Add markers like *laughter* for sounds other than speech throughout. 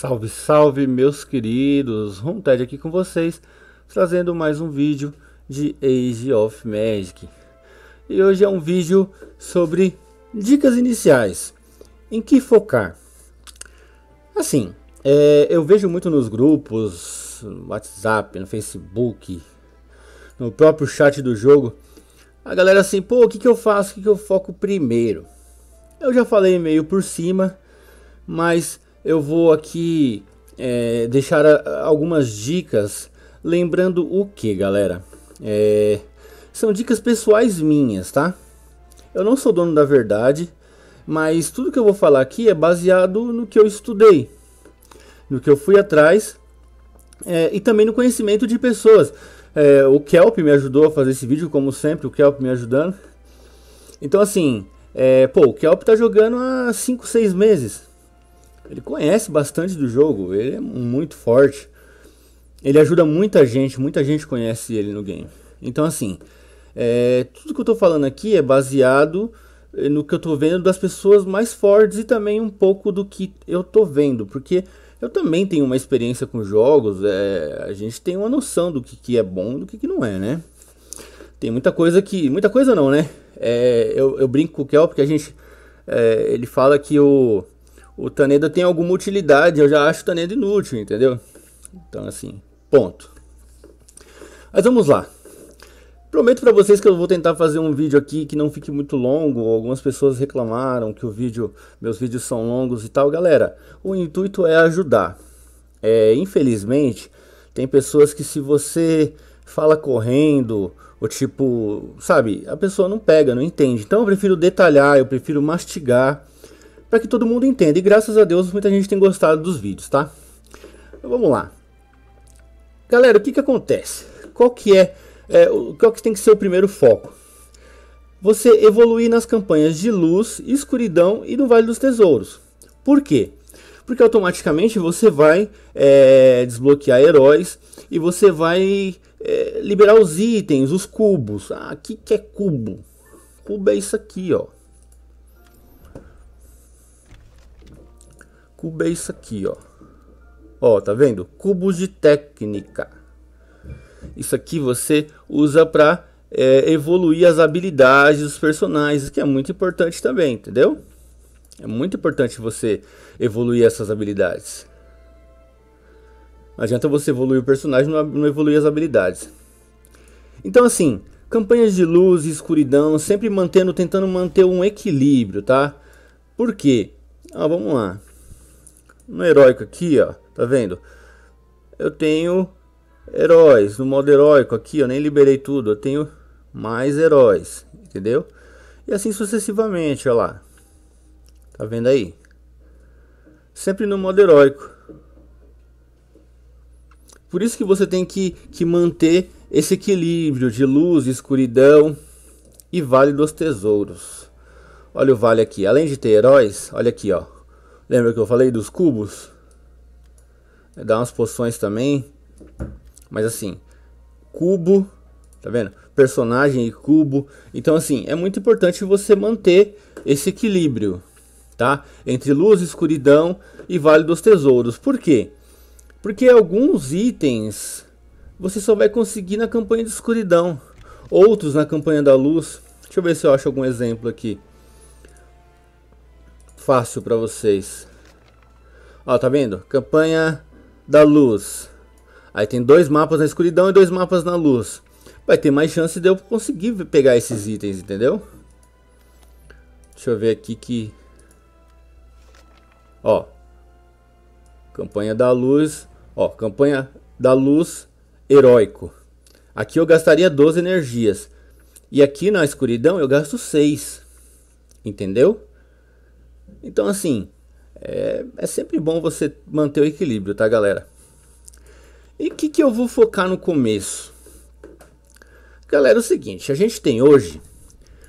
Salve, salve, meus queridos! Runted aqui com vocês, trazendo mais um vídeo de Age of Magic. E hoje é um vídeo sobre dicas iniciais. Em que focar? Assim, é, eu vejo muito nos grupos, no WhatsApp, no Facebook, no próprio chat do jogo, a galera assim, pô, o que, que eu faço? O que, que eu foco primeiro? Eu já falei meio por cima, mas eu vou aqui é, deixar algumas dicas, lembrando o que, galera? É, são dicas pessoais minhas, tá? Eu não sou dono da verdade, mas tudo que eu vou falar aqui é baseado no que eu estudei, no que eu fui atrás é, e também no conhecimento de pessoas. É, o Kelp me ajudou a fazer esse vídeo, como sempre, o Kelp me ajudando. Então, assim, é, pô, o Kelp tá jogando há 5, 6 meses. Ele conhece bastante do jogo, ele é muito forte. Ele ajuda muita gente, muita gente conhece ele no game. Então, assim, é, tudo que eu estou falando aqui é baseado é, no que eu estou vendo das pessoas mais fortes e também um pouco do que eu estou vendo, porque eu também tenho uma experiência com jogos, é, a gente tem uma noção do que, que é bom e do que, que não é, né? Tem muita coisa que. Muita coisa não, né? É, eu, eu brinco com o Kel porque a gente. É, ele fala que o o Taneda tem alguma utilidade, eu já acho o Taneda inútil, entendeu? Então, assim, ponto. Mas vamos lá. Prometo para vocês que eu vou tentar fazer um vídeo aqui que não fique muito longo. Algumas pessoas reclamaram que o vídeo, meus vídeos são longos e tal. Galera, o intuito é ajudar. É, infelizmente, tem pessoas que se você fala correndo, ou tipo, sabe, a pessoa não pega, não entende. Então eu prefiro detalhar, eu prefiro mastigar para que todo mundo entenda. E graças a Deus muita gente tem gostado dos vídeos, tá? Então, vamos lá. Galera, o que que acontece? Qual que é, é qual que tem que ser o primeiro foco? Você evoluir nas campanhas de luz, escuridão e do Vale dos Tesouros. Por quê? Porque automaticamente você vai é, desbloquear heróis e você vai é, liberar os itens, os cubos. Ah, o que, que é cubo? Cubo é isso aqui, ó. cubo é isso aqui, ó. Ó, tá vendo? Cubos de técnica. Isso aqui você usa para é, evoluir as habilidades dos personagens, que é muito importante também, entendeu? É muito importante você evoluir essas habilidades. Não adianta você evoluir o personagem e não evoluir as habilidades. Então, assim, campanhas de luz e escuridão, sempre mantendo, tentando manter um equilíbrio, tá? Por quê? Ah, vamos lá no heróico aqui, ó, tá vendo? Eu tenho heróis, no modo heróico aqui, eu nem liberei tudo, eu tenho mais heróis, entendeu? E assim sucessivamente, ó lá. Tá vendo aí? Sempre no modo heróico. Por isso que você tem que, que manter esse equilíbrio de luz, escuridão e Vale dos Tesouros. Olha o vale aqui. Além de ter heróis, olha aqui, ó. Lembra que eu falei dos cubos? É, dá umas poções também. Mas assim, cubo, tá vendo? Personagem e cubo. Então assim, é muito importante você manter esse equilíbrio, tá? Entre luz, escuridão e Vale dos Tesouros. Por quê? Porque alguns itens você só vai conseguir na campanha de escuridão. Outros na campanha da luz. Deixa eu ver se eu acho algum exemplo aqui fácil para vocês. Ó, tá vendo? Campanha da luz. Aí tem dois mapas na escuridão e dois mapas na luz. Vai ter mais chance de eu conseguir pegar esses itens, entendeu? Deixa eu ver aqui que... Ó. Campanha da luz. Ó, campanha da luz heróico. Aqui eu gastaria 12 energias. E aqui na escuridão eu gasto 6. Entendeu? Então assim, é, é sempre bom você manter o equilíbrio, tá, galera? E o que, que eu vou focar no começo? Galera, é o seguinte, a gente tem hoje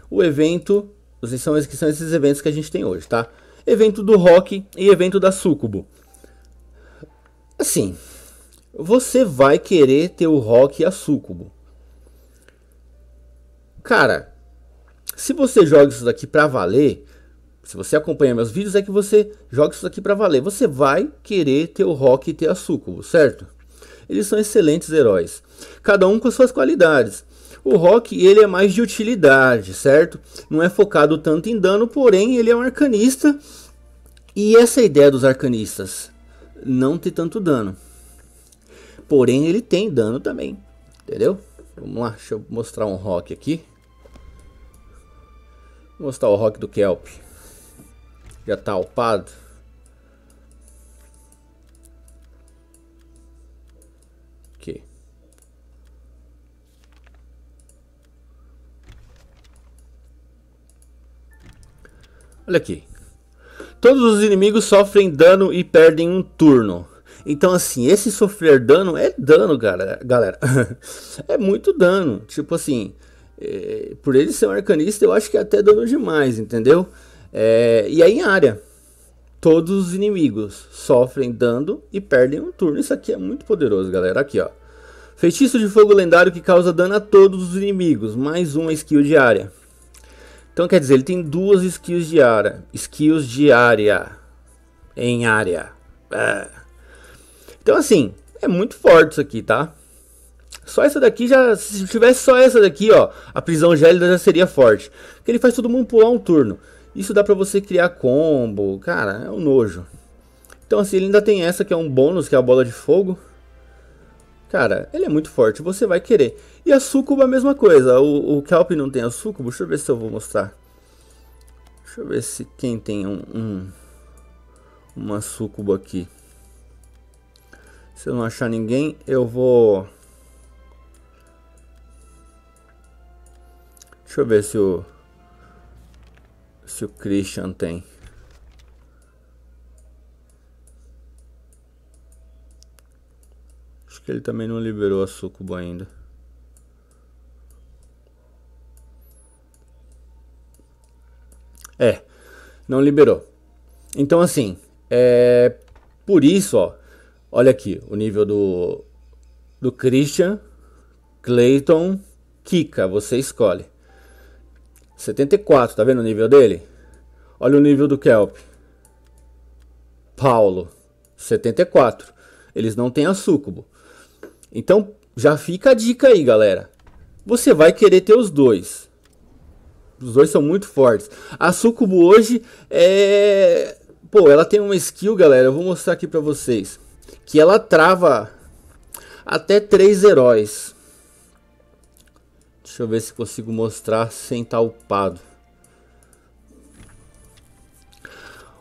o evento, são, são esses eventos que a gente tem hoje, tá? Evento do rock e evento da Sucubo. Assim, você vai querer ter o rock e a Sucubo. Cara, se você joga isso daqui pra valer, se você acompanha meus vídeos, é que você joga isso aqui para valer. Você vai querer ter o Rock e ter a Sucubo, certo? Eles são excelentes heróis, cada um com suas qualidades. O Rock ele é mais de utilidade, certo? Não é focado tanto em dano, porém ele é um arcanista. E essa é ideia dos arcanistas, não ter tanto dano. Porém ele tem dano também, entendeu? Vamos lá, deixa eu mostrar um Rock aqui. Vou mostrar o Rock do Kelp. Já tá upado? Aqui. Olha aqui. Todos os inimigos sofrem dano e perdem um turno. Então, assim, esse sofrer dano é dano, galera. galera. *laughs* é muito dano. Tipo assim, é, por ele ser um arcanista, eu acho que é até dano demais, entendeu? É, e aí em área, todos os inimigos sofrem dano e perdem um turno. Isso aqui é muito poderoso, galera. Aqui, ó. Feitiço de fogo lendário que causa dano a todos os inimigos, mais uma skill de área. Então quer dizer, ele tem duas skills de área, skills de área em área. É. Então assim, é muito forte isso aqui, tá? Só essa daqui já. Se tivesse só essa daqui, ó. A prisão gélida já seria forte. Porque ele faz todo mundo pular um turno. Isso dá para você criar combo, cara, é um nojo. Então assim, ele ainda tem essa que é um bônus, que é a bola de fogo. Cara, ele é muito forte, você vai querer. E a Sucuba a mesma coisa, o, o Kelp não tem a Sucuba, deixa eu ver se eu vou mostrar. Deixa eu ver se quem tem um, um uma Sucuba aqui. Se eu não achar ninguém, eu vou... Deixa eu ver se o se o Christian tem. Acho que ele também não liberou a Sucuba ainda. É, não liberou. Então assim, é por isso, ó, olha aqui o nível do do Christian, Clayton, Kika, você escolhe. 74, tá vendo o nível dele? Olha o nível do kelp. Paulo, 74. Eles não têm a sucubo. Então, já fica a dica aí, galera. Você vai querer ter os dois. Os dois são muito fortes. A sucubo hoje é... Pô, ela tem uma skill, galera, eu vou mostrar aqui pra vocês. Que ela trava até três heróis. Deixa eu ver se consigo mostrar sem estar tá upado.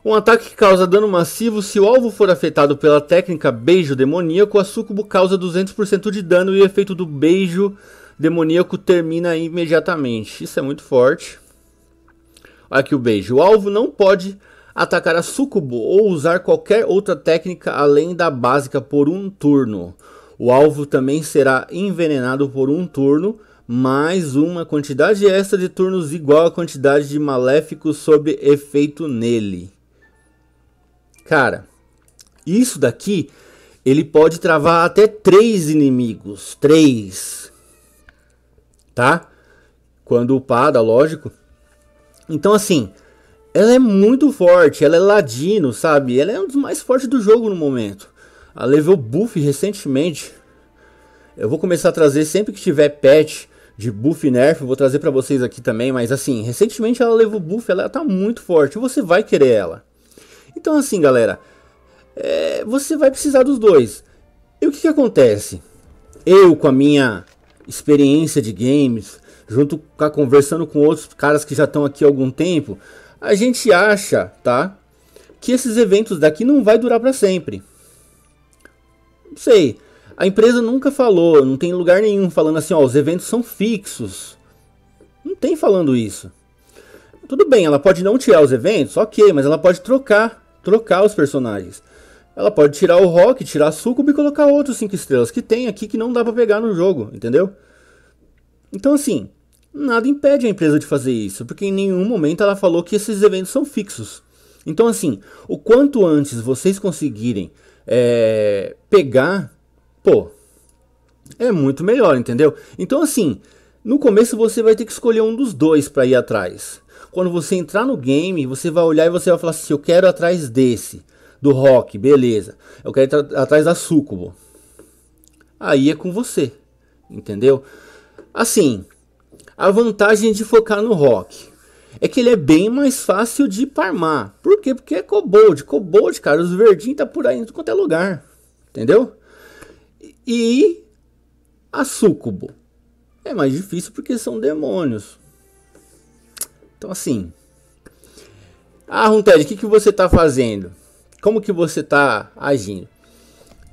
Um ataque causa dano massivo se o alvo for afetado pela técnica Beijo Demoníaco, a Sucubo causa 200% de dano e o efeito do Beijo Demoníaco termina imediatamente. Isso é muito forte. Olha aqui o Beijo. O alvo não pode atacar a Sucubo ou usar qualquer outra técnica além da básica por um turno. O alvo também será envenenado por um turno mais uma quantidade extra de turnos igual a quantidade de maléficos sobre efeito nele. Cara, isso daqui ele pode travar até três inimigos. Três. Tá? Quando upada, é lógico. Então, assim, ela é muito forte. Ela é ladino, sabe? Ela é um dos mais fortes do jogo no momento. A level buff recentemente. Eu vou começar a trazer sempre que tiver patch de buff e nerf, vou trazer para vocês aqui também, mas assim, recentemente ela levou buff, ela tá muito forte, você vai querer ela. Então assim, galera, é, você vai precisar dos dois. E o que, que acontece? Eu, com a minha experiência de games, junto com a, conversando com outros caras que já estão aqui há algum tempo, a gente acha, tá, que esses eventos daqui não vai durar para sempre. Não sei, a empresa nunca falou, não tem lugar nenhum falando assim, ó, os eventos são fixos. Não tem falando isso. Tudo bem, ela pode não tirar os eventos, ok, mas ela pode trocar, trocar os personagens. Ela pode tirar o Rock, tirar a Sucub e colocar outros 5 estrelas que tem aqui que não dá para pegar no jogo, entendeu? Então assim, nada impede a empresa de fazer isso, porque em nenhum momento ela falou que esses eventos são fixos. Então assim, o quanto antes vocês conseguirem é, pegar pô, é muito melhor, entendeu? Então, assim, no começo você vai ter que escolher um dos dois para ir atrás. Quando você entrar no game, você vai olhar e você vai falar assim: eu quero atrás desse, do rock, beleza. Eu quero ir atrás da Sucubo. Aí é com você, entendeu? Assim, a vantagem de focar no rock é que ele é bem mais fácil de parmar. Por quê? Porque é Cobold. Cobold, cara, os verdinhos tá por aí em qualquer é lugar. Entendeu? E a sucubo É mais difícil porque são demônios. Então assim. Ah, Runted, o que, que você está fazendo? Como que você está agindo?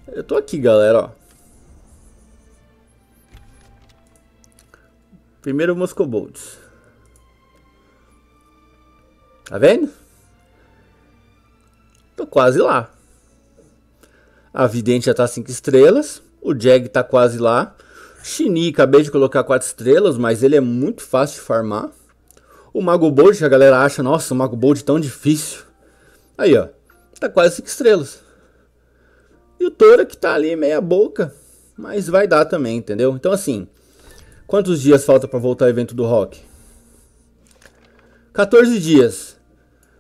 Eu tô aqui, galera, ó. Primeiro Moscobolts. Tá vendo? Tô quase lá. A Vidente já tá 5 estrelas. O Jag tá quase lá. Shini, acabei de colocar 4 estrelas, mas ele é muito fácil de farmar. O Mago Bold, a galera acha, nossa, o Mago Bold é tão difícil. Aí, ó, tá quase 5 estrelas. E o Tora que tá ali meia boca, mas vai dar também, entendeu? Então assim, quantos dias falta para voltar ao evento do Rock? 14 dias,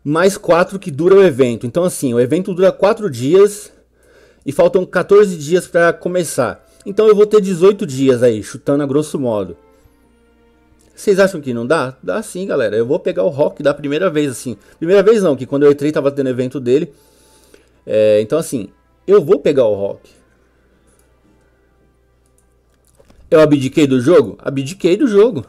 mais 4 que dura o evento. Então assim, o evento dura 4 dias, e faltam 14 dias para começar. Então eu vou ter 18 dias aí, chutando a grosso modo. Vocês acham que não dá? Dá sim, galera. Eu vou pegar o rock da primeira vez, assim. Primeira vez não, que quando eu entrei tava tendo evento dele. É, então, assim, eu vou pegar o rock. Eu abdiquei do jogo? Abdiquei do jogo.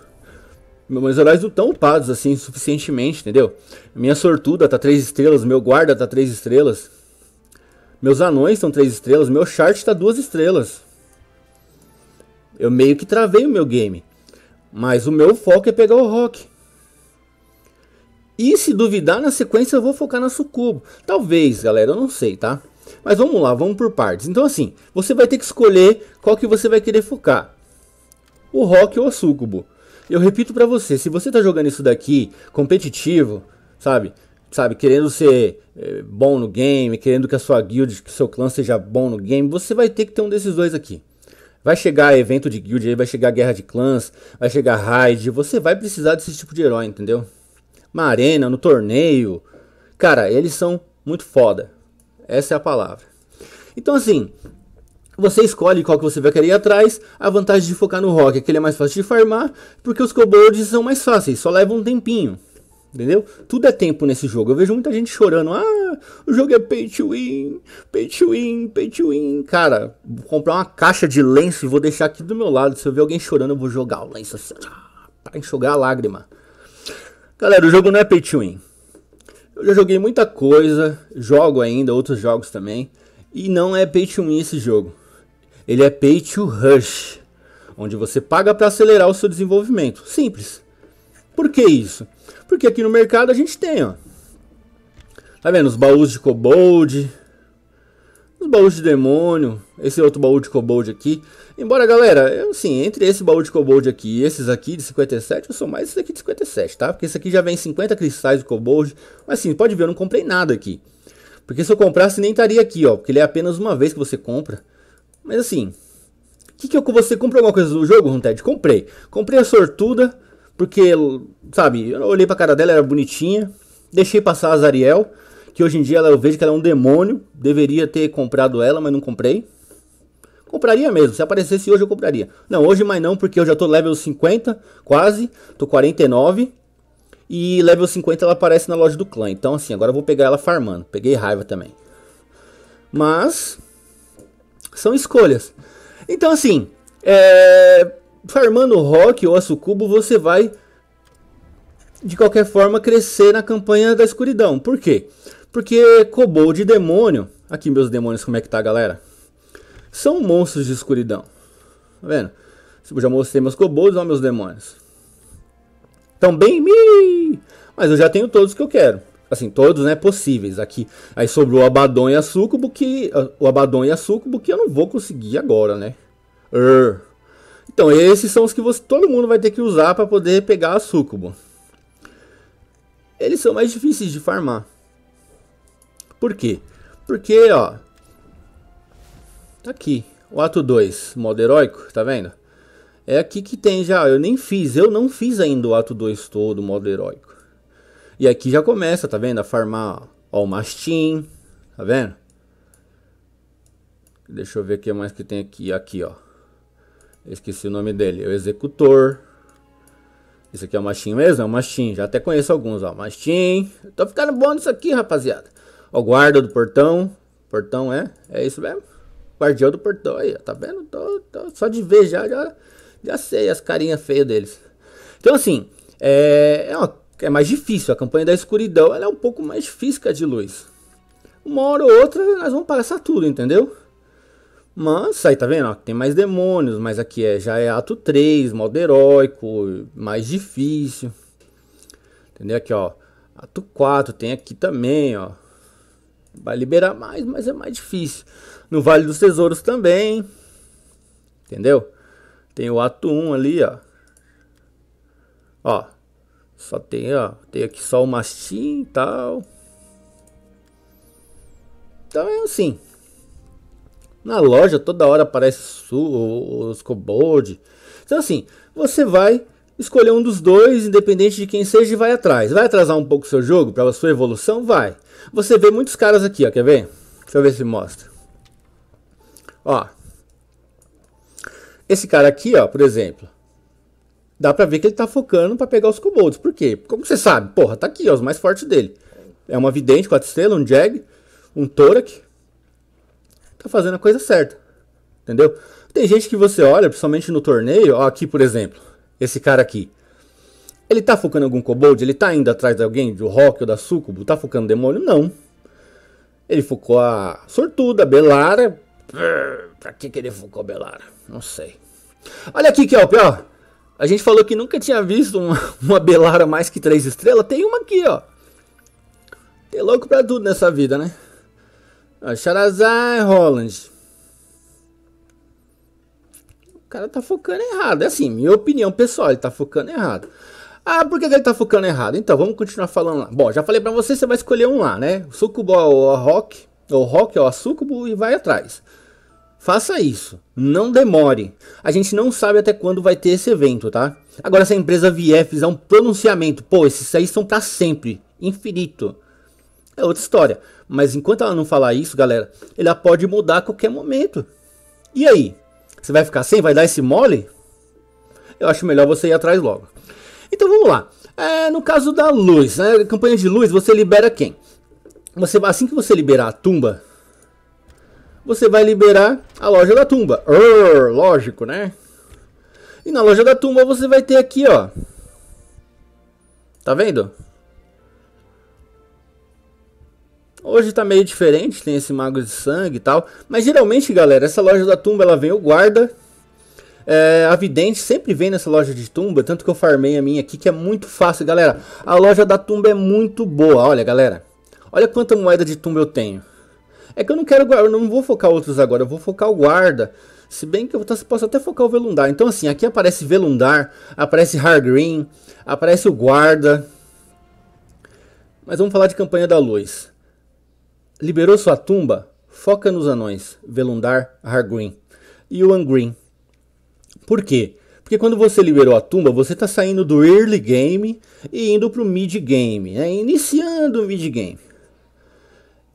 Meus heróis não estão upados, assim, suficientemente, entendeu? Minha sortuda tá 3 estrelas, meu guarda tá 3 estrelas. Meus anões são três estrelas, meu chart está duas estrelas. Eu meio que travei o meu game. Mas o meu foco é pegar o rock. E se duvidar, na sequência eu vou focar na Sucubo. Talvez, galera, eu não sei, tá? Mas vamos lá, vamos por partes. Então assim, você vai ter que escolher qual que você vai querer focar. O rock ou a Sucubo. Eu repito para você, se você tá jogando isso daqui competitivo, sabe? sabe, querendo ser eh, bom no game, querendo que a sua guild, que o seu clã seja bom no game, você vai ter que ter um desses dois aqui. Vai chegar evento de guild, vai chegar guerra de clãs, vai chegar raid, você vai precisar desse tipo de herói, entendeu? Uma arena, no torneio. Cara, eles são muito foda. Essa é a palavra. Então assim, você escolhe qual que você vai querer ir atrás. A vantagem de focar no rock é que ele é mais fácil de farmar, porque os kobolds são mais fáceis, só levam um tempinho. Entendeu? Tudo é tempo nesse jogo. Eu vejo muita gente chorando. Ah, o jogo é pay to win, pay to win, pay to win. Cara, vou comprar uma caixa de lenço e vou deixar aqui do meu lado. Se eu ver alguém chorando, eu vou jogar o lenço assim, ah, para enxugar a lágrima. Galera, o jogo não é pay to win. Eu já joguei muita coisa, jogo ainda, outros jogos também. E não é pay to win esse jogo. Ele é pay to rush, onde você paga para acelerar o seu desenvolvimento. Simples. Por que isso? Porque aqui no mercado a gente tem, ó. Tá vendo? Os baús de cobold. Os baús de demônio. Esse outro baú de cobold aqui. Embora, galera, eu, assim, entre esse baú de cobold aqui e esses aqui de 57, eu sou mais esse aqui de 57, tá? Porque esse aqui já vem 50 cristais de cobold. Mas assim, pode ver, eu não comprei nada aqui. Porque se eu comprasse, nem estaria aqui, ó. Porque ele é apenas uma vez que você compra. Mas assim, o que, que eu, você comprou alguma coisa do jogo, Runted? Comprei. Comprei a sortuda porque, sabe, eu olhei pra cara dela, era bonitinha. Deixei passar a Zariel, que hoje em dia eu vejo que ela é um demônio. Deveria ter comprado ela, mas não comprei. Compraria mesmo, se aparecesse hoje eu compraria. Não, hoje mais não, porque eu já tô level 50, quase. Tô 49. E level 50 ela aparece na loja do clã. Então, assim, agora eu vou pegar ela farmando. Peguei raiva também. Mas. São escolhas. Então, assim. É farmando rock ou Sucubo você vai de qualquer forma crescer na campanha da escuridão. Por quê? Porque kobold de demônio, aqui meus demônios como é que tá, galera? São monstros de escuridão. Tá vendo? Eu já mostrei meus kobolds, olha meus demônios. Tão bem me, mas eu já tenho todos que eu quero. Assim, todos, né, possíveis. Aqui, aí sobrou o Abaddon e a Sucubo que o Abaddon e a Sucubo que eu não vou conseguir agora, né? Urgh. Então, esses são os que você, todo mundo vai ter que usar para poder pegar a Sucubo. Eles são mais difíceis de farmar. Por quê? Porque, ó... Tá aqui, o ato 2, modo heróico, tá vendo? É aqui que tem já, eu nem fiz, eu não fiz ainda o ato 2 todo, modo heróico. E aqui já começa, tá vendo? A farmar, ó, o mastim, tá vendo? Deixa eu ver o que mais que tem aqui, aqui, ó. Eu esqueci o nome dele. É o executor. Isso aqui é o machinho mesmo? É o machinho Já até conheço alguns, ó. machinho Tô ficando bom nisso aqui, rapaziada. Ó, guarda do portão. Portão é? É isso mesmo? Guardião do portão aí, ó. Tá vendo? Tô, tô, só de ver já, já, já sei as carinhas feias deles. Então, assim, é, é, uma, é mais difícil. A campanha da escuridão ela é um pouco mais difícil que a de luz. Uma hora ou outra nós vamos passar tudo, entendeu? Mas aí tá vendo, ó, tem mais demônios, mas aqui é, já é ato 3, modo heróico, mais difícil. Entendeu? Aqui, ó, ato 4 tem aqui também, ó. Vai liberar mais, mas é mais difícil. No Vale dos Tesouros também. Entendeu? Tem o ato 1 ali, ó. Ó. Só tem, ó. Tem aqui só o mastim e tal. Então é assim. Na loja toda hora aparece os cobold. Então assim, você vai escolher um dos dois, independente de quem seja, e vai atrás. Vai atrasar um pouco o seu jogo para a sua evolução? Vai. Você vê muitos caras aqui, ó, quer ver? Deixa eu ver se mostra. Ó. Esse cara aqui, ó, por exemplo, dá pra ver que ele tá focando para pegar os kobolds. Por quê? Como você sabe? Porra, tá aqui, ó, os mais fortes dele. É uma vidente, 4 estrelas, um jag, um torak, tá fazendo a coisa certa. Entendeu? Tem gente que você olha, principalmente no torneio, ó, aqui por exemplo, esse cara aqui. Ele tá focando em algum kobold? Ele tá indo atrás de alguém, do rock ou da sucubo? Tá focando em demônio? Não. Ele focou a sortuda, a Belara. Pra que, que ele focou a Belara? Não sei. Olha aqui, Kelp, ó. A gente falou que nunca tinha visto uma, *laughs* uma Belara mais que três estrelas. Tem uma aqui, ó. Tem louco pra tudo nessa vida, né? Charazai ah, é Holland. O cara tá focando errado. É assim, minha opinião pessoal, ele tá focando errado. Ah, por que ele tá focando errado? Então, vamos continuar falando lá. Bom, já falei pra você, você vai escolher um lá, né? O Sucubo é ou a Rock, ou Rock é ou a Sucubo e vai atrás. Faça isso, não demore. A gente não sabe até quando vai ter esse evento, tá? Agora, se a empresa vier fizer um pronunciamento, pô, esses aí são para sempre, infinito é outra história. Mas enquanto ela não falar isso, galera, ela pode mudar a qualquer momento. E aí? Você vai ficar sem? Vai dar esse mole? Eu acho melhor você ir atrás logo. Então vamos lá. É, no caso da luz, né? Campanha de luz, você libera quem? Você, assim que você liberar a tumba, você vai liberar a loja da tumba. Urr, lógico, né? E na loja da tumba você vai ter aqui, ó. Tá vendo? Hoje tá meio diferente, tem esse mago de sangue e tal. Mas geralmente, galera, essa loja da tumba ela vem o guarda. É, a vidente sempre vem nessa loja de tumba, tanto que eu farmei a minha aqui, que é muito fácil, galera. A loja da tumba é muito boa, olha, galera. Olha quanta moeda de tumba eu tenho. É que eu não quero eu não vou focar outros agora, eu vou focar o guarda. Se bem que eu tá, posso até focar o Velundar. Então assim, aqui aparece Velundar, aparece Hargreen, aparece o guarda. Mas vamos falar de campanha da luz. Liberou sua tumba, foca nos anões, Velundar, Hargreen e o green Por quê? Porque quando você liberou a tumba, você está saindo do early game e indo para o mid game, né? iniciando o mid game.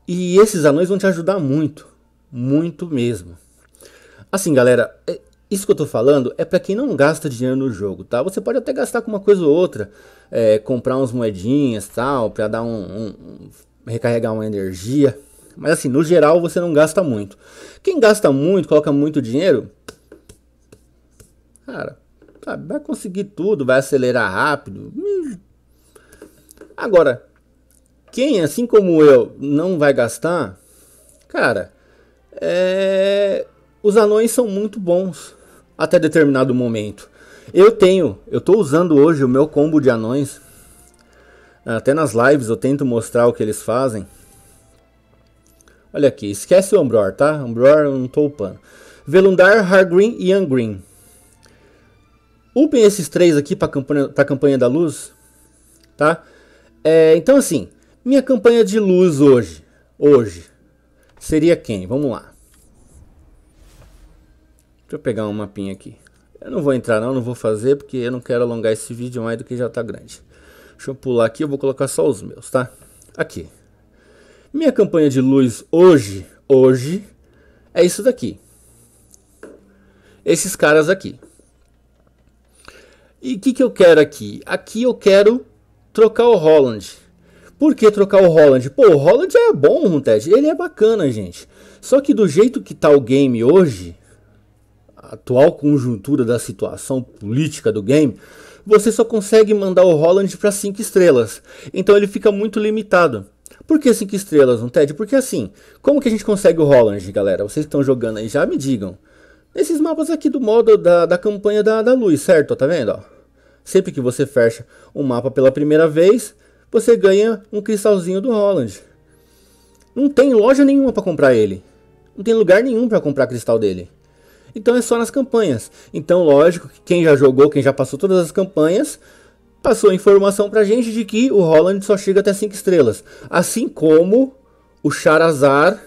E esses anões vão te ajudar muito, muito mesmo. Assim, galera, é, isso que eu tô falando é para quem não gasta dinheiro no jogo, tá? Você pode até gastar com uma coisa ou outra, é, comprar umas moedinhas, tal, para dar um, um, recarregar uma energia. Mas assim, no geral você não gasta muito. Quem gasta muito, coloca muito dinheiro, cara, vai conseguir tudo, vai acelerar rápido. Hum. Agora, quem, assim como eu, não vai gastar, cara, é... os anões são muito bons até determinado momento. Eu tenho, eu estou usando hoje o meu combo de anões até nas lives eu tento mostrar o que eles fazem. Olha aqui, esquece o umbroar tá? umbroar eu não tô upando. Velundar, Hargreen e Angreen. Upem esses três aqui para campanha, pra campanha da luz, tá? É, então assim, minha campanha de luz hoje, hoje, seria quem? Vamos lá. Deixa eu pegar um mapinha aqui. Eu não vou entrar não, não vou fazer, porque eu não quero alongar esse vídeo mais do que já está grande. Deixa eu pular aqui, eu vou colocar só os meus, tá? Aqui. Minha campanha de luz hoje, hoje, é isso daqui. Esses caras aqui. E o que, que eu quero aqui? Aqui eu quero trocar o Holland. Por que trocar o Holland? Pô, o Holland é bom, Ted. Ele é bacana, gente. Só que do jeito que tá o game hoje, a atual conjuntura da situação política do game, você só consegue mandar o Holland para 5 estrelas. Então ele fica muito limitado. Por que 5 estrelas não, TED? Porque assim, como que a gente consegue o Holland, galera? Vocês estão jogando aí já, me digam. Nesses mapas aqui do modo da, da campanha da, da luz, certo? Tá vendo? Ó? Sempre que você fecha um mapa pela primeira vez, você ganha um cristalzinho do Holland. Não tem loja nenhuma para comprar ele. Não tem lugar nenhum para comprar cristal dele. Então é só nas campanhas. Então, lógico que quem já jogou, quem já passou todas as campanhas, passou a informação pra gente de que o Holland só chega até 5 estrelas. Assim como o Charazard.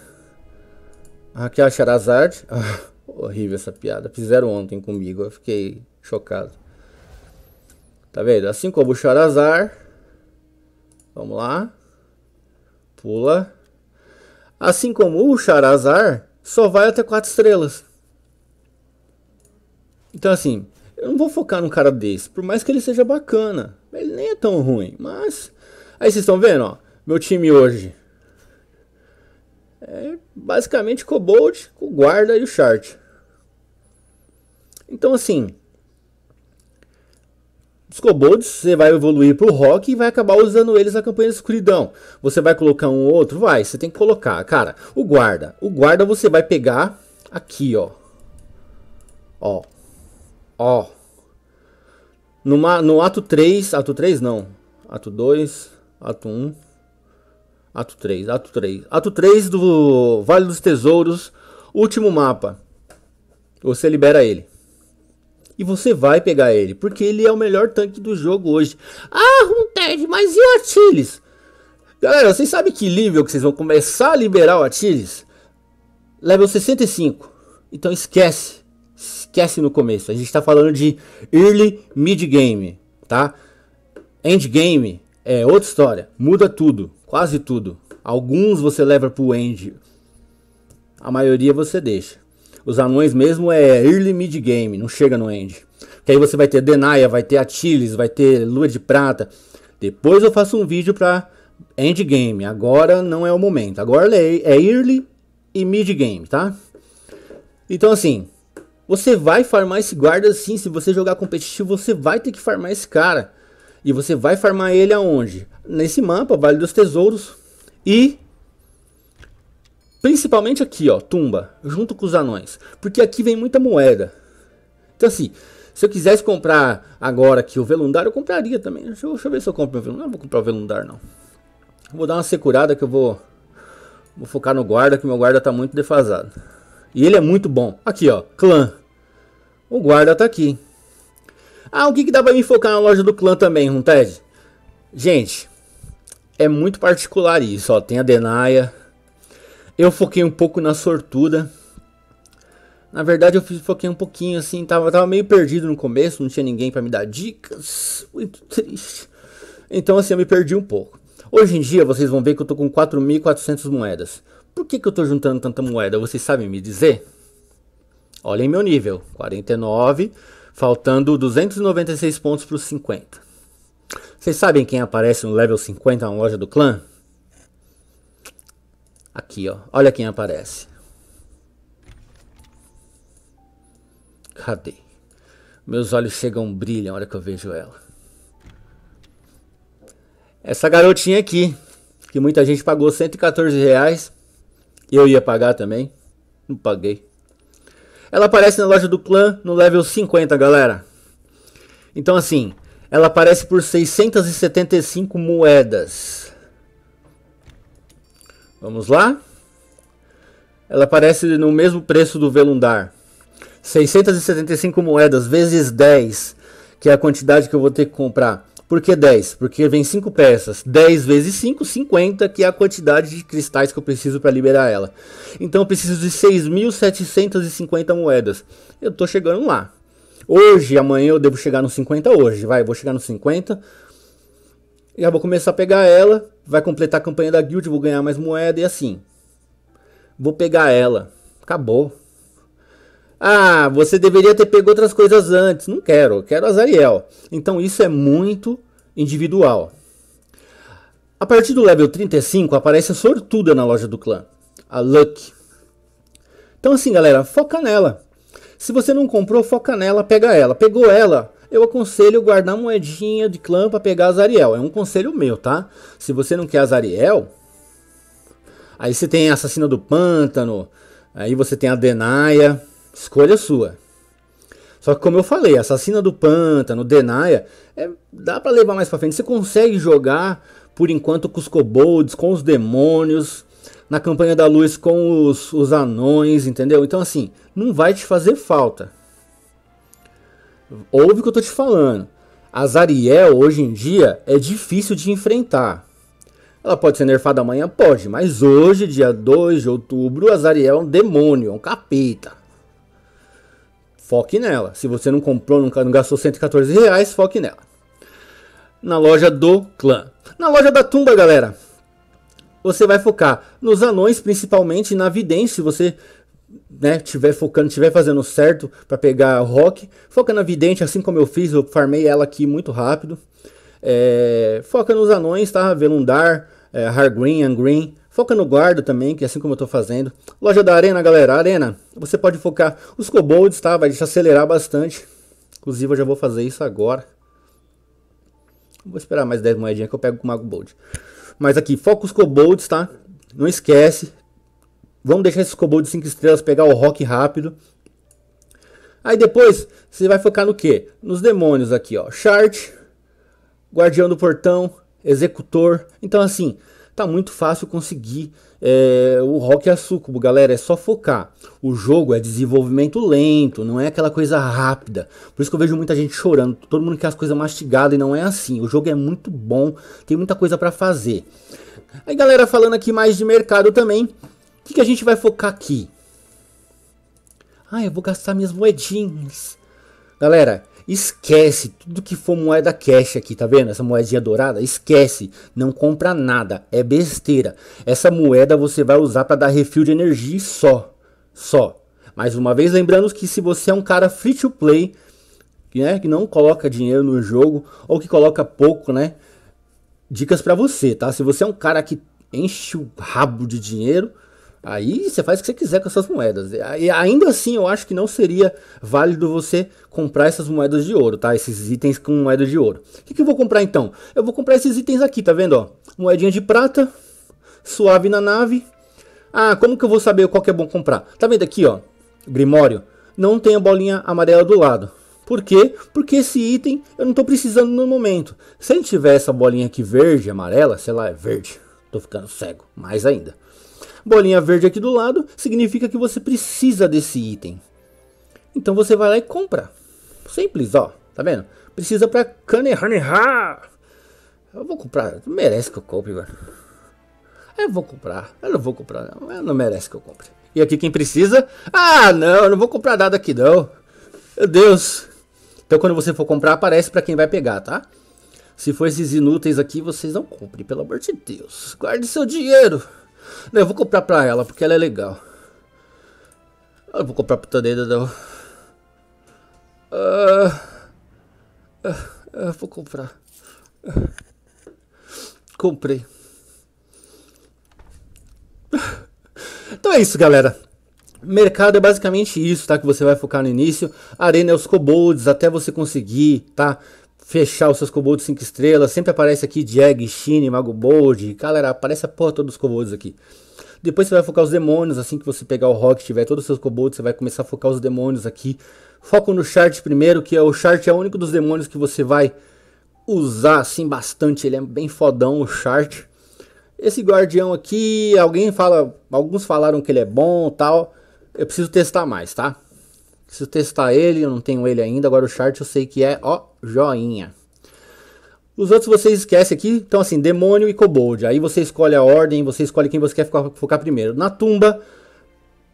Aqui ah, é a Charazard. *laughs* Ah, horrível essa piada. Fizeram ontem comigo, eu fiquei chocado. Tá vendo? Assim como o Charazard. Vamos lá. Pula. Assim como o Charazard, só vai até 4 estrelas. Então, assim, eu não vou focar num cara desse, por mais que ele seja bacana. Ele nem é tão ruim, mas. Aí vocês estão vendo, ó. Meu time hoje. É basicamente Cobold, o guarda e o chart. Então, assim. Os Cobolds, você vai evoluir para o rock e vai acabar usando eles na campanha da escuridão. Você vai colocar um ou outro? Vai, você tem que colocar. Cara, o guarda. O guarda você vai pegar aqui, ó. Ó, Ó. Numa, no ato 3, ato 3 não. Ato 2, ato 1, ato 3, ato 3. Ato 3 do Vale dos Tesouros, último mapa. Você libera ele. E você vai pegar ele, porque ele é o melhor tanque do jogo hoje. Ah, um Ted, mas e o Atilis? Galera, vocês sabem que nível que vocês vão começar a liberar o Atilis? Level 65. Então esquece esquece no começo. A gente está falando de early mid game, tá? End game é outra história, muda tudo, quase tudo. Alguns você leva para o end, a maioria você deixa. Os anões mesmo é early mid game, não chega no end. Que aí você vai ter Denaia, vai ter Atilis, vai ter Lua de Prata. Depois eu faço um vídeo para end game. Agora não é o momento. Agora é, é early e mid game, tá? Então assim, você vai farmar esse guarda sim. Se você jogar competitivo, você vai ter que farmar esse cara. E você vai farmar ele aonde? Nesse mapa, Vale dos Tesouros. E principalmente aqui, ó, Tumba, junto com os anões. Porque aqui vem muita moeda. Então assim, se eu quisesse comprar agora aqui o Velundar, eu compraria também. Deixa eu, deixa eu ver se eu compro o Velundar. Não vou comprar o Velundar, não. Vou dar uma securada que eu vou, vou focar no guarda, que meu guarda tá muito defasado. E ele é muito bom. Aqui, ó. Clã. O guarda tá aqui. Ah, o que, que dá pra me focar na loja do clã também, Runted? Gente, é muito particular isso, ó. Tem a Denaya. Eu foquei um pouco na sortuda. Na verdade, eu foquei um pouquinho assim, tava, tava meio perdido no começo, não tinha ninguém para me dar dicas. Muito triste. Então, assim, eu me perdi um pouco. Hoje em dia, vocês vão ver que eu tô com 4.400 moedas. Por que, que eu estou juntando tanta moeda? Vocês sabem me dizer? Olhem meu nível, 49, faltando 296 pontos para os 50. Vocês sabem quem aparece no level 50 na loja do clã? Aqui, ó. Olha quem aparece. Cadê? Meus olhos chegam, brilham na hora que eu vejo ela. Essa garotinha aqui, que muita gente pagou 114 reais eu ia pagar também. Não paguei. Ela aparece na loja do clã no level 50, galera. Então, assim, ela aparece por 675 moedas. Vamos lá? Ela aparece no mesmo preço do Velundar. 675 moedas vezes 10, que é a quantidade que eu vou ter que comprar. Por que 10? Porque vem 5 peças. 10 vezes 5, 50, que é a quantidade de cristais que eu preciso para liberar ela. Então eu preciso de 6.750 moedas. Eu estou chegando lá. Hoje, amanhã eu devo chegar nos 50 hoje. Vai, vou chegar nos 50. Já vou começar a pegar ela. Vai completar a campanha da guild, vou ganhar mais moeda e assim. Vou pegar ela. Acabou. Ah, você deveria ter pego outras coisas antes. Não quero, quero Azariel. Então isso é muito individual. A partir do level 35 aparece a sortuda na loja do clã, a Luck. Então assim, galera, foca nela. Se você não comprou, foca nela, pega ela. Pegou ela, eu aconselho guardar moedinha de clã para pegar Azariel. É um conselho meu, tá? Se você não quer Azariel, aí você tem a Assassina do Pântano, aí você tem a Denaya. Escolha sua. Só que como eu falei, Assassina do Pântano, Denaya, é, dá para levar mais para frente. Você consegue jogar por enquanto com os kobolds, com os demônios, na campanha da luz com os, os anões, entendeu? Então assim, não vai te fazer falta. Ouve o que eu tô te falando. A Zariel hoje em dia é difícil de enfrentar. Ela pode ser nerfada amanhã? Pode, mas hoje, dia 2 de outubro, a Zariel é um demônio, é um capeta foque nela. Se você não comprou, não, não gastou 114 reais, foque nela. Na loja do clã. Na loja da tumba, galera, você vai focar nos anões, principalmente na vidente, se você né, tiver focando, tiver fazendo certo para pegar o rock, foca na vidente, assim como eu fiz, eu farmei ela aqui muito rápido. É, foca nos anões, tá? Velundar, é, Hargreen, Angreen, Foca no guarda também, que é assim como eu estou fazendo. Loja da Arena, galera. Arena, você pode focar os cobolds, tá? Vai te acelerar bastante. Inclusive, eu já vou fazer isso agora. Vou esperar mais 10 moedinhas que eu pego com o Mago Bold. Mas aqui, foca os cobolds, tá? Não esquece. Vamos deixar esses cobolds 5 estrelas pegar o rock rápido. Aí depois, você vai focar no que? Nos demônios aqui, ó. Chart, Guardião do Portão, Executor. Então, assim, tá muito fácil conseguir é, o rock a sucubo, galera. É só focar. O jogo é desenvolvimento lento, não é aquela coisa rápida. Por isso que eu vejo muita gente chorando. Todo mundo quer as coisas mastigadas e não é assim. O jogo é muito bom, tem muita coisa para fazer. Aí, galera, falando aqui mais de mercado também, o que, que a gente vai focar aqui? Ah, eu vou gastar minhas moedinhas. Galera, Esquece tudo que for moeda cash aqui, tá vendo? Essa moedinha dourada, esquece, não compra nada, é besteira. Essa moeda você vai usar para dar refil de energia só, só. Mais uma vez lembrando que se você é um cara free to play, né, que não coloca dinheiro no jogo ou que coloca pouco, né? Dicas para você, tá? Se você é um cara que enche o rabo de dinheiro, Aí você faz o que você quiser com essas moedas. E ainda assim, eu acho que não seria válido você comprar essas moedas de ouro, tá? Esses itens com moeda de ouro. O que, que eu vou comprar então? Eu vou comprar esses itens aqui, tá vendo? Ó, moedinha de prata, suave na nave. Ah, como que eu vou saber qual que é bom comprar? Tá vendo aqui, ó, Grimório? Não tem a bolinha amarela do lado. Por quê? Porque esse item eu não estou precisando no momento. Se ele tiver essa bolinha aqui verde, amarela, sei lá, é verde. Tô ficando cego, mais ainda bolinha verde aqui do lado, significa que você precisa desse item. Então você vai lá e compra. Simples, ó. Tá vendo? Precisa pra Kanehaneha. Eu vou comprar. Não merece que eu compre, mano. Eu vou comprar. Eu não vou comprar, não. Eu não merece que eu compre. E aqui quem precisa? Ah, não. Eu não vou comprar nada aqui, não. Meu Deus. Então quando você for comprar, aparece pra quem vai pegar, tá? Se for esses inúteis aqui, vocês não comprem, pelo amor de Deus. Guarde seu dinheiro. Não, eu vou comprar pra ela, porque ela é legal. Eu vou comprar pro Taneda, não. Uh, uh, uh, vou comprar. comprei. então é isso, galera. Mercado é basicamente isso, tá? Que você vai focar no início. Arena é os cobolds até você conseguir, tá? fechar os seus cobolds 5 estrelas. Sempre aparece aqui Jag, Shine, Mago Bold. Galera, aparece a porra todos os cobolds aqui. Depois você vai focar os demônios, assim que você pegar o rock, tiver todos os seus cobolds você vai começar a focar os demônios aqui. Foco no chart primeiro, que é o chart é o único dos demônios que você vai usar assim bastante, ele é bem fodão o chart. Esse guardião aqui, alguém fala, alguns falaram que ele é bom, tal. Eu preciso testar mais, tá? Preciso testar ele, eu não tenho ele ainda. Agora o chart eu sei que é, ó, joinha. Os outros vocês esquecem aqui. Então, assim, demônio e kobold. Aí você escolhe a ordem, você escolhe quem você quer focar, focar primeiro. Na tumba,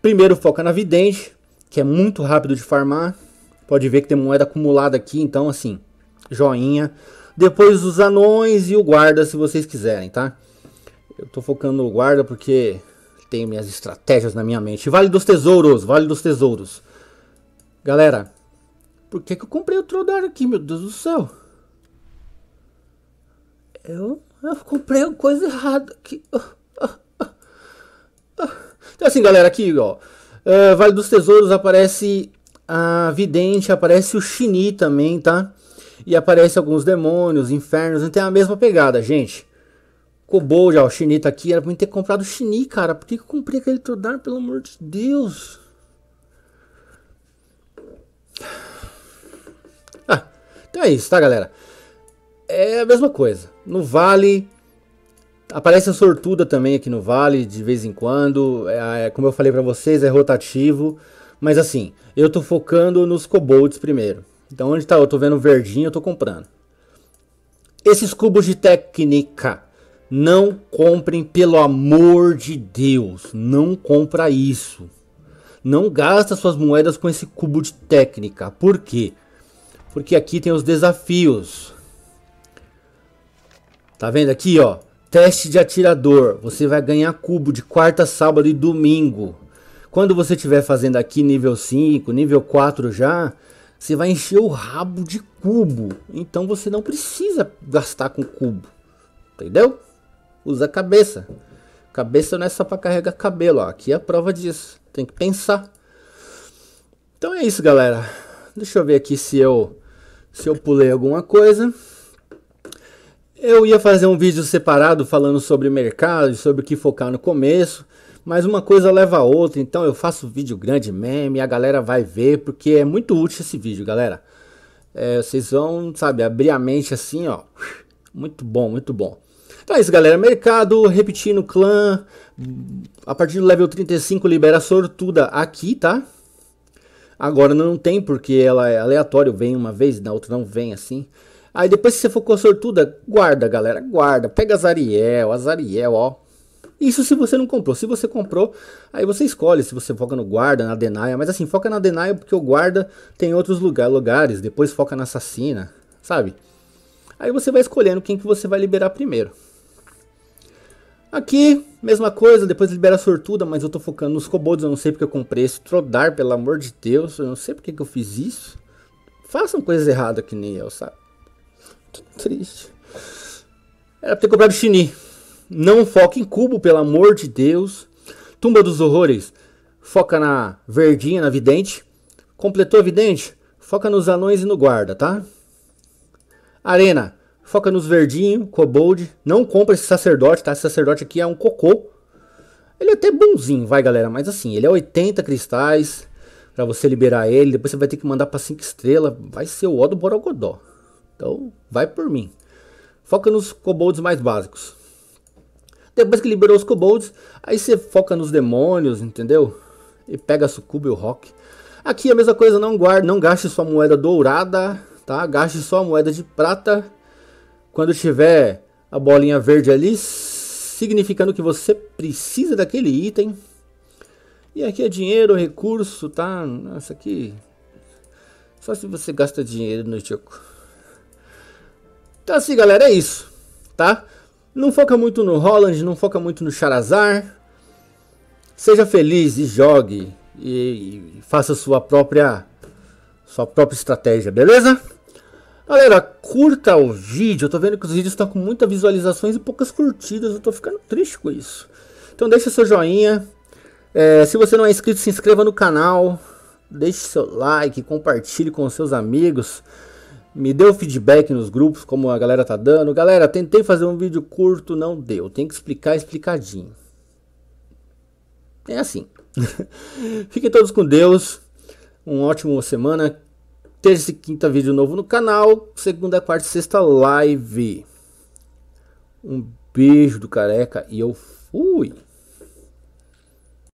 primeiro foca na vidente, que é muito rápido de farmar. Pode ver que tem moeda acumulada aqui, então, assim, joinha. Depois os anões e o guarda, se vocês quiserem, tá? Eu tô focando no guarda porque tem minhas estratégias na minha mente. Vale dos tesouros, vale dos tesouros. Galera, por que, que eu comprei o Troldar aqui, meu Deus do céu? Eu, eu comprei uma coisa errada aqui. Então assim, galera, aqui, ó. Uh, vale dos Tesouros aparece a Vidente, aparece o Shini também, tá? E aparece alguns demônios, infernos, então tem é a mesma pegada, gente. Cobol já, o Shini tá aqui. Era pra mim ter comprado o Shini, cara. Por que, que eu comprei aquele Troldar, pelo amor de Deus? Então é isso, tá, galera? É a mesma coisa. No Vale, aparece a sortuda também aqui no Vale, de vez em quando. É, é como eu falei para vocês, é rotativo. Mas assim, eu tô focando nos cobolds primeiro. Então onde tá? Eu tô vendo verdinho, eu tô comprando. Esses cubos de técnica, não comprem pelo amor de Deus, não compra isso. Não gasta suas moedas com esse cubo de técnica. Por quê? porque aqui tem os desafios. Tá vendo aqui, ó? Teste de atirador. Você vai ganhar cubo de quarta, sábado e domingo. Quando você estiver fazendo aqui nível 5, nível 4 já, você vai encher o rabo de cubo. Então você não precisa gastar com cubo. Entendeu? Usa a cabeça. Cabeça não é só para carregar cabelo, ó. Aqui é a prova disso. Tem que pensar. Então é isso, galera. Deixa eu ver aqui se eu se eu pulei alguma coisa. Eu ia fazer um vídeo separado falando sobre mercado e sobre o que focar no começo, mas uma coisa leva a outra, então eu faço vídeo grande meme, a galera vai ver, porque é muito útil esse vídeo, galera. É, vocês vão, sabe, abrir a mente assim, ó. Muito bom, muito bom. Então é isso, galera. Mercado, repetindo, clã. A partir do level 35 libera sortuda aqui, tá? Agora não tem porque ela é aleatório, vem uma vez, na outra não vem assim. Aí depois se você for sortuda guarda, galera, guarda. Pega Azariel, Azariel, ó. Isso se você não comprou. Se você comprou, aí você escolhe se você foca no guarda, na denaia. Mas assim, foca na denaia porque o guarda tem outros lugar, lugares. Depois foca na assassina, sabe? Aí você vai escolhendo quem que você vai liberar primeiro. Aqui, mesma coisa, depois libera a sortuda, mas eu tô focando nos kobolds, eu não sei porque eu comprei esse Trodar, pelo amor de Deus, eu não sei porque que eu fiz isso. Façam coisas erradas que nem eu, sabe? Que triste. Era é, pra ter comprado Shini. Não foca em cubo, pelo amor de Deus. Tumba dos Horrores, foca na verdinha, na vidente. Completou a vidente? Foca nos anões e no guarda, tá? Arena, Foca nos verdinhos, Cobold. Não compra esse sacerdote, tá? Esse sacerdote aqui é um cocô. Ele é até bonzinho, vai galera, mas assim, ele é 80 cristais para você liberar ele. Depois você vai ter que mandar para 5 estrelas. Vai ser o O do Borogodó. Então, vai por mim. Foca nos Cobolds mais básicos. Depois que liberou os Cobolds, aí você foca nos demônios, entendeu? E pega a sucuba e o rock. Aqui é a mesma coisa, não guarde, não gaste sua moeda dourada, tá? Gaste só a moeda de prata quando tiver a bolinha verde ali, significando que você precisa daquele item. E aqui é dinheiro, recurso, tá? Nossa, aqui... Só se você gasta dinheiro no né, jogo. Então assim, galera, é isso, tá? Não foca muito no Holland, não foca muito no Charazar. Seja feliz e jogue. E, e faça sua própria, sua própria estratégia, beleza? Galera, curta o vídeo. Eu tô vendo que os vídeos estão com muitas visualizações e poucas curtidas. Eu tô ficando triste com isso. Então deixa seu joinha. É, se você não é inscrito, se inscreva no canal. Deixe seu like, compartilhe com seus amigos. Me dê o feedback nos grupos, como a galera tá dando. Galera, tentei fazer um vídeo curto, não deu. Tem que explicar explicadinho. É assim. *laughs* Fiquem todos com Deus. Um ótimo semana. Terça e quinta, vídeo novo no canal. Segunda, quarta e sexta, live. Um beijo do careca e eu fui.